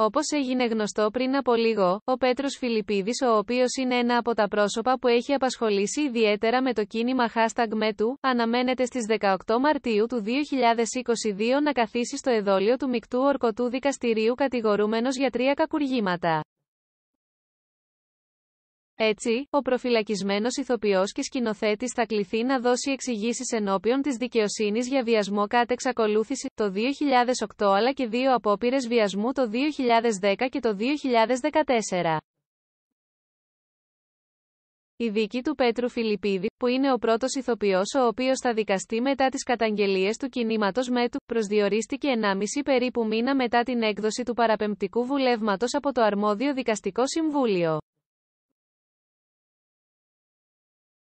Όπως έγινε γνωστό πριν από λίγο, ο Πέτρος Φιλιππίδης, ο οποίος είναι ένα από τα πρόσωπα που έχει απασχολήσει ιδιαίτερα με το κίνημα hashtag #MeToo, αναμένεται στις 18 Μαρτίου του 2022 να καθίσει στο εδόλιο του Μικτού Ορκωτού Δικαστηρίου κατηγορούμενος για τρία κακουργήματα. Έτσι, ο προφυλακισμένος ηθοποιός και σκηνοθέτης θα κληθεί να δώσει εξηγήσεις ενώπιον της δικαιοσύνης για βιασμό κάτ' εξακολούθηση το 2008 αλλά και δύο απόπειρες βιασμού το 2010 και το 2014. Η δίκη του Πέτρου Φιλιππίδη, που είναι ο πρώτος ηθοποιός ο οποίος θα δικαστεί μετά τις καταγγελίες του κινήματος ΜΕΤΟΥ, προσδιορίστηκε 1,5 περίπου μήνα μετά την έκδοση του παραπεμπτικού βουλεύματος από το αρμόδιο δικαστικό συμβούλιο.